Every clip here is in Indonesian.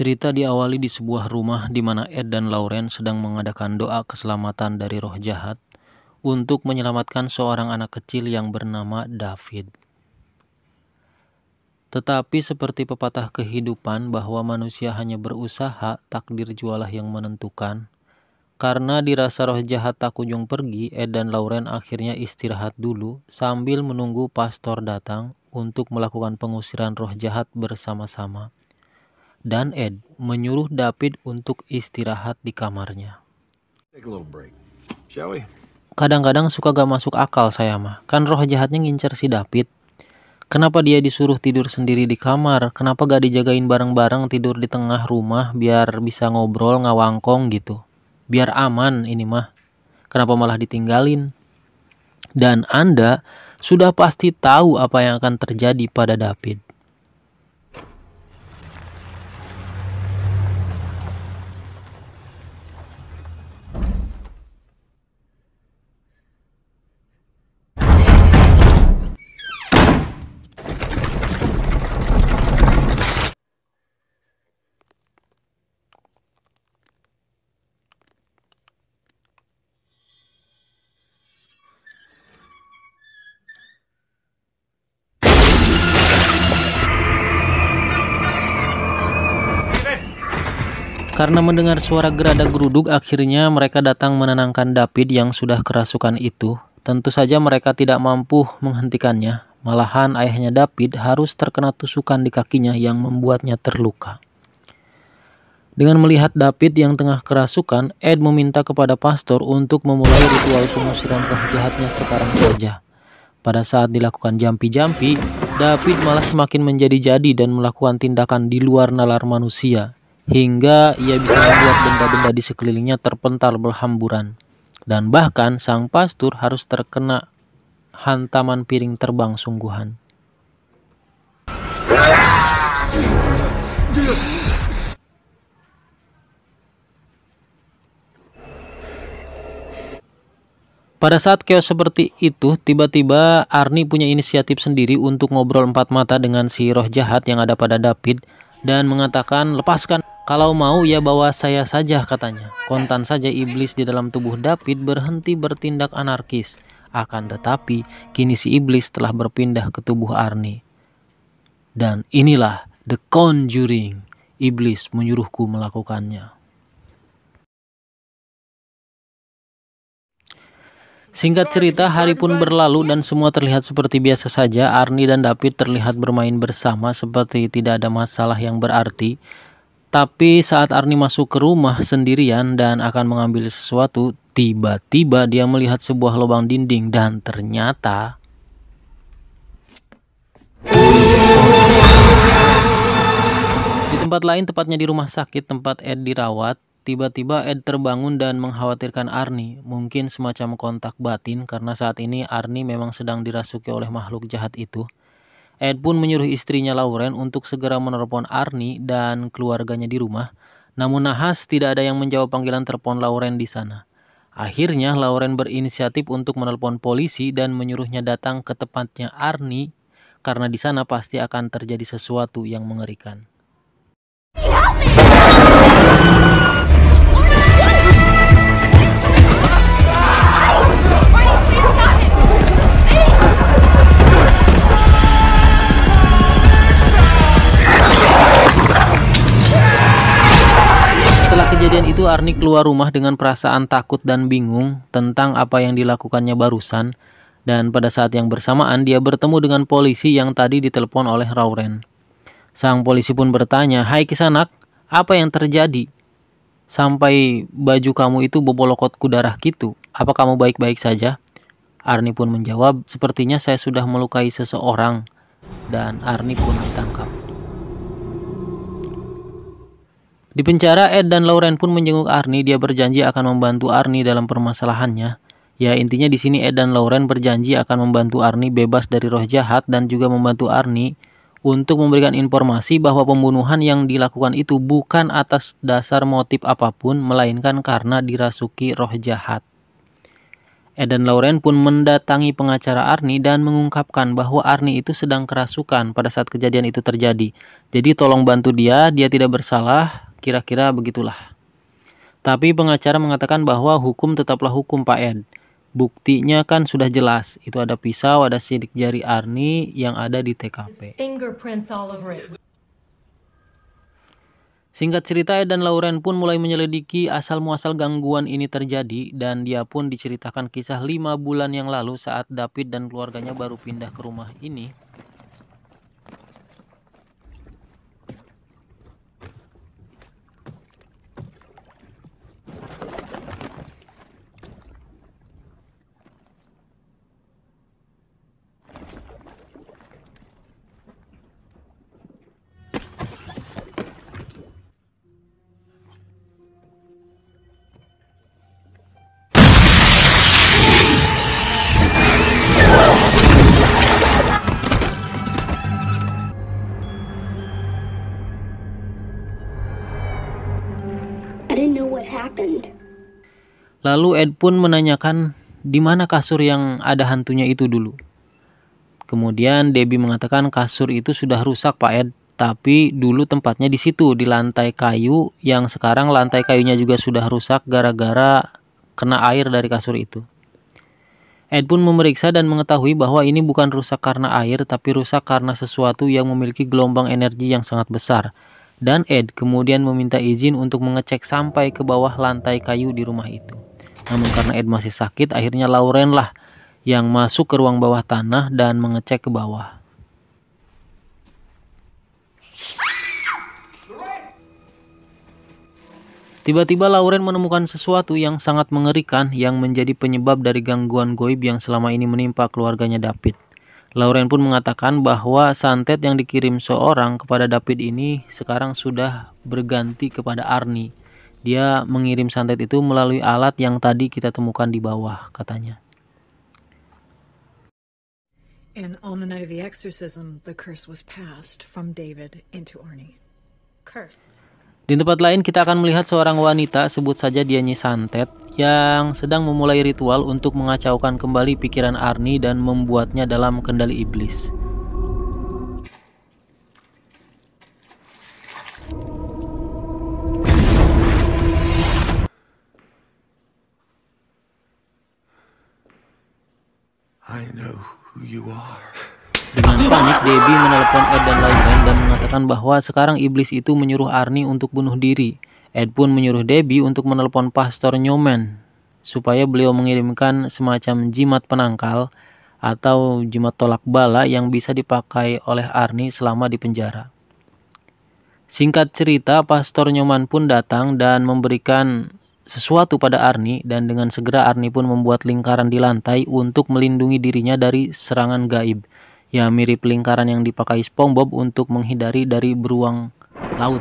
Cerita diawali di sebuah rumah di mana Ed dan Lauren sedang mengadakan doa keselamatan dari roh jahat untuk menyelamatkan seorang anak kecil yang bernama David. Tetapi seperti pepatah kehidupan bahwa manusia hanya berusaha, takdir jualah yang menentukan. Karena dirasa roh jahat tak kunjung pergi, Ed dan Lauren akhirnya istirahat dulu sambil menunggu pastor datang untuk melakukan pengusiran roh jahat bersama-sama dan Ed menyuruh David untuk istirahat di kamarnya. Kadang-kadang suka gak masuk akal saya mah, kan roh jahatnya ngincer si David. Kenapa dia disuruh tidur sendiri di kamar? Kenapa gak dijagain bareng-bareng tidur di tengah rumah biar bisa ngobrol ngawangkong gitu? Biar aman ini mah. Kenapa malah ditinggalin? Dan Anda sudah pasti tahu apa yang akan terjadi pada David. Karena mendengar suara gerada geruduk, akhirnya mereka datang menenangkan David yang sudah kerasukan itu. Tentu saja mereka tidak mampu menghentikannya. Malahan ayahnya David harus terkena tusukan di kakinya yang membuatnya terluka. Dengan melihat David yang tengah kerasukan, Ed meminta kepada pastor untuk memulai ritual pengusiran roh jahatnya sekarang saja. Pada saat dilakukan jampi-jampi, David malah semakin menjadi-jadi dan melakukan tindakan di luar nalar manusia hingga ia bisa membuat benda-benda di sekelilingnya terpental berhamburan. Dan bahkan sang pastur harus terkena hantaman piring terbang sungguhan. Pada saat chaos seperti itu, tiba-tiba Arni punya inisiatif sendiri untuk ngobrol empat mata dengan si roh jahat yang ada pada David dan mengatakan, lepaskan kalau mau ya bawa saya saja katanya. Kontan saja iblis di dalam tubuh David berhenti bertindak anarkis. Akan tetapi kini si iblis telah berpindah ke tubuh Arni. Dan inilah The Conjuring. Iblis menyuruhku melakukannya. Singkat cerita, hari pun berlalu dan semua terlihat seperti biasa saja. Arni dan David terlihat bermain bersama seperti tidak ada masalah yang berarti. Tapi saat Arni masuk ke rumah sendirian dan akan mengambil sesuatu, tiba-tiba dia melihat sebuah lubang dinding dan ternyata di tempat lain, tepatnya di rumah sakit tempat Ed dirawat, tiba-tiba Ed terbangun dan mengkhawatirkan Arni. Mungkin semacam kontak batin karena saat ini Arni memang sedang dirasuki oleh makhluk jahat itu. Ed pun menyuruh istrinya Lauren untuk segera menelpon Arnie dan keluarganya di rumah. Namun nahas tidak ada yang menjawab panggilan telepon Lauren di sana. Akhirnya Lauren berinisiatif untuk menelpon polisi dan menyuruhnya datang ke tempatnya Arnie karena di sana pasti akan terjadi sesuatu yang mengerikan. Marni keluar rumah dengan perasaan takut dan bingung tentang apa yang dilakukannya barusan dan pada saat yang bersamaan dia bertemu dengan polisi yang tadi ditelepon oleh Rauren. Sang polisi pun bertanya, "Hai Kisanak, apa yang terjadi? Sampai baju kamu itu bobolokot darah gitu. Apa kamu baik-baik saja?" Arni pun menjawab, "Sepertinya saya sudah melukai seseorang." Dan Arni pun ditangkap. Di penjara, Ed dan Lauren pun menjenguk Arnie. Dia berjanji akan membantu Arnie dalam permasalahannya. Ya intinya di sini Ed dan Lauren berjanji akan membantu Arnie bebas dari roh jahat dan juga membantu Arnie untuk memberikan informasi bahwa pembunuhan yang dilakukan itu bukan atas dasar motif apapun melainkan karena dirasuki roh jahat. Ed dan Lauren pun mendatangi pengacara Arnie dan mengungkapkan bahwa Arnie itu sedang kerasukan pada saat kejadian itu terjadi. Jadi tolong bantu dia, dia tidak bersalah, Kira-kira begitulah. Tapi pengacara mengatakan bahwa hukum tetaplah hukum Pak Ed. Buktinya kan sudah jelas, itu ada pisau, ada sidik jari Arni yang ada di TKP. Singkat cerita, Ed dan Lauren pun mulai menyelidiki asal-muasal gangguan ini terjadi dan dia pun diceritakan kisah lima bulan yang lalu saat David dan keluarganya baru pindah ke rumah ini Lalu Ed pun menanyakan di mana kasur yang ada hantunya itu dulu. Kemudian Debbie mengatakan kasur itu sudah rusak Pak Ed, tapi dulu tempatnya di situ di lantai kayu yang sekarang lantai kayunya juga sudah rusak gara-gara kena air dari kasur itu. Ed pun memeriksa dan mengetahui bahwa ini bukan rusak karena air, tapi rusak karena sesuatu yang memiliki gelombang energi yang sangat besar. Dan Ed kemudian meminta izin untuk mengecek sampai ke bawah lantai kayu di rumah itu. Namun karena Ed masih sakit, akhirnya Lauren lah yang masuk ke ruang bawah tanah dan mengecek ke bawah. Tiba-tiba Lauren menemukan sesuatu yang sangat mengerikan yang menjadi penyebab dari gangguan goib yang selama ini menimpa keluarganya David. Lauren pun mengatakan bahwa santet yang dikirim seorang kepada David ini sekarang sudah berganti kepada Arnie. Dia mengirim santet itu melalui alat yang tadi kita temukan di bawah, katanya. And on the night of the exorcism, the curse was passed from David into Arnie. Cursed. Di tempat lain kita akan melihat seorang wanita, sebut saja dia Santet, yang sedang memulai ritual untuk mengacaukan kembali pikiran Arnie dan membuatnya dalam kendali iblis. I know who you are. Dengan panik, Debbie menelepon Ed dan lain-lain dan mengatakan bahwa sekarang iblis itu menyuruh Arnie untuk bunuh diri. Ed pun menyuruh Debbie untuk menelepon Pastor Newman supaya beliau mengirimkan semacam jimat penangkal atau jimat tolak bala yang bisa dipakai oleh Arnie selama di penjara. Singkat cerita, Pastor Newman pun datang dan memberikan sesuatu pada Arni dan dengan segera Arni pun membuat lingkaran di lantai untuk melindungi dirinya dari serangan gaib. Ya mirip lingkaran yang dipakai SpongeBob untuk menghindari dari beruang laut.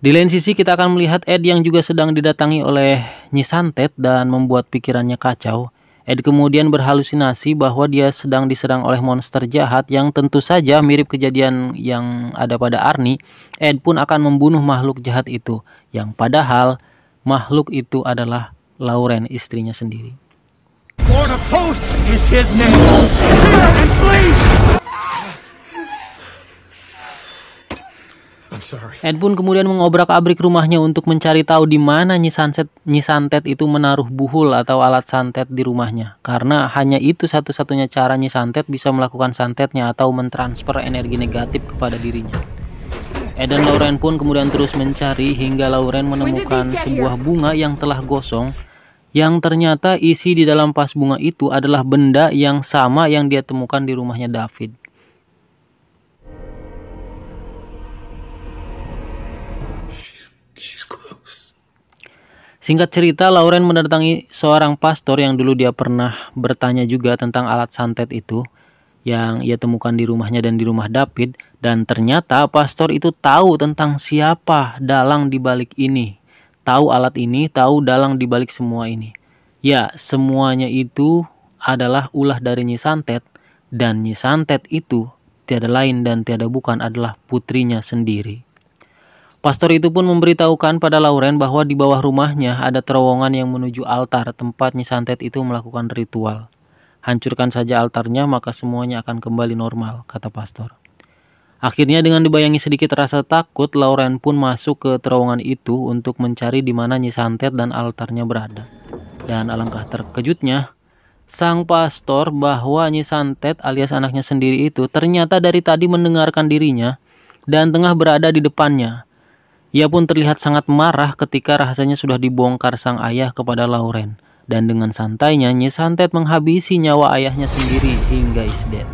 Di lain sisi kita akan melihat Ed yang juga sedang didatangi oleh Nyisantet dan membuat pikirannya kacau. Ed kemudian berhalusinasi bahwa dia sedang diserang oleh monster jahat yang tentu saja mirip kejadian yang ada pada Arnie. Ed pun akan membunuh makhluk jahat itu, yang padahal makhluk itu adalah Lauren istrinya sendiri. Ed pun kemudian mengobrak-abrik rumahnya untuk mencari tahu di mana Nyisantet, Nyisantet itu menaruh buhul atau alat santet di rumahnya. Karena hanya itu satu-satunya cara Santet bisa melakukan santetnya atau mentransfer energi negatif kepada dirinya. Ed dan Lauren pun kemudian terus mencari hingga Lauren menemukan sebuah ya. bunga yang telah gosong yang ternyata isi di dalam pas bunga itu adalah benda yang sama yang dia temukan di rumahnya David. Singkat cerita, Lauren mendatangi seorang pastor yang dulu dia pernah bertanya juga tentang alat santet itu yang ia temukan di rumahnya dan di rumah David dan ternyata pastor itu tahu tentang siapa dalang di balik ini. Tahu alat ini, tahu dalang di balik semua ini. Ya, semuanya itu adalah ulah dari Nyi Santet dan Nyi Santet itu tiada lain dan tiada bukan adalah putrinya sendiri. Pastor itu pun memberitahukan pada Lauren bahwa di bawah rumahnya ada terowongan yang menuju altar tempat Nisantet itu melakukan ritual. Hancurkan saja altarnya maka semuanya akan kembali normal, kata pastor. Akhirnya dengan dibayangi sedikit rasa takut, Lauren pun masuk ke terowongan itu untuk mencari di mana Nisantet dan altarnya berada. Dan alangkah terkejutnya, sang pastor bahwa Nisantet alias anaknya sendiri itu ternyata dari tadi mendengarkan dirinya dan tengah berada di depannya ia pun terlihat sangat marah ketika rahasianya sudah dibongkar sang ayah kepada Lauren. Dan dengan santainya, Santet menghabisi nyawa ayahnya sendiri hingga is dead.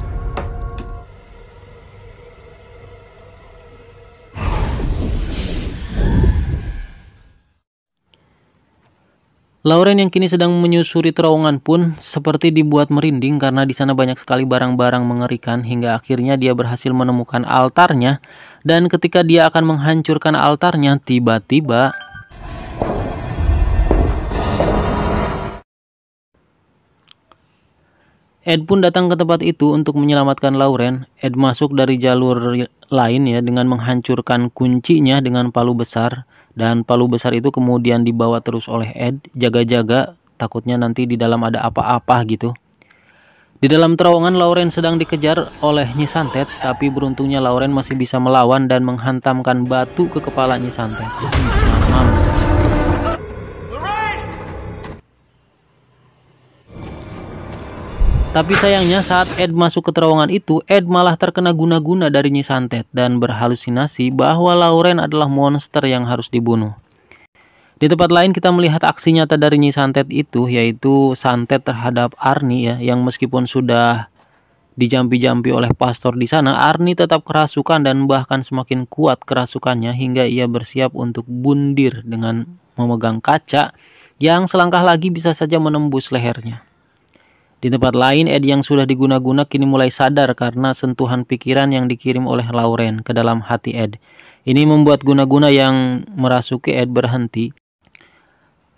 Lauren yang kini sedang menyusuri terowongan pun seperti dibuat merinding karena di sana banyak sekali barang-barang mengerikan hingga akhirnya dia berhasil menemukan altarnya dan ketika dia akan menghancurkan altarnya tiba-tiba Ed pun datang ke tempat itu untuk menyelamatkan Lauren. Ed masuk dari jalur lain ya dengan menghancurkan kuncinya dengan palu besar. Dan palu besar itu kemudian dibawa terus oleh Ed, jaga-jaga, takutnya nanti di dalam ada apa-apa gitu. Di dalam terowongan, Lauren sedang dikejar oleh Nyisantet, tapi beruntungnya Lauren masih bisa melawan dan menghantamkan batu ke kepala Nyisantet. Nah, mantap Tapi sayangnya saat Ed masuk ke terowongan itu, Ed malah terkena guna-guna dari Nyisantet dan berhalusinasi bahwa Lauren adalah monster yang harus dibunuh. Di tempat lain kita melihat aksi nyata dari Nyi Santet itu yaitu Santet terhadap Arni ya yang meskipun sudah dijampi-jampi oleh pastor di sana Arni tetap kerasukan dan bahkan semakin kuat kerasukannya hingga ia bersiap untuk bundir dengan memegang kaca yang selangkah lagi bisa saja menembus lehernya. Di tempat lain, Ed yang sudah diguna-guna kini mulai sadar karena sentuhan pikiran yang dikirim oleh Lauren ke dalam hati Ed. Ini membuat guna-guna yang merasuki Ed berhenti.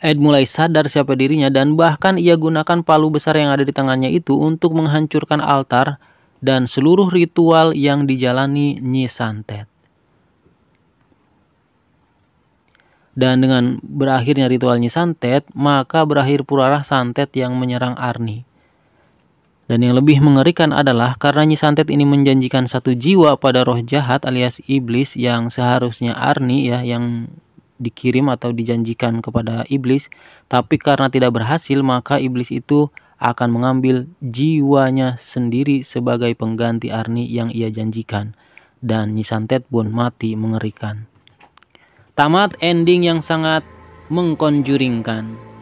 Ed mulai sadar siapa dirinya dan bahkan ia gunakan palu besar yang ada di tangannya itu untuk menghancurkan altar dan seluruh ritual yang dijalani Nyi Santet. Dan dengan berakhirnya ritual Nyi Santet, maka berakhir pula Santet yang menyerang Arnie. Dan yang lebih mengerikan adalah karena Nyi Santet ini menjanjikan satu jiwa pada roh jahat alias iblis yang seharusnya Arni ya yang dikirim atau dijanjikan kepada iblis, tapi karena tidak berhasil maka iblis itu akan mengambil jiwanya sendiri sebagai pengganti Arni yang ia janjikan dan Nyi Santet pun mati mengerikan. Tamat ending yang sangat mengkonjuringkan.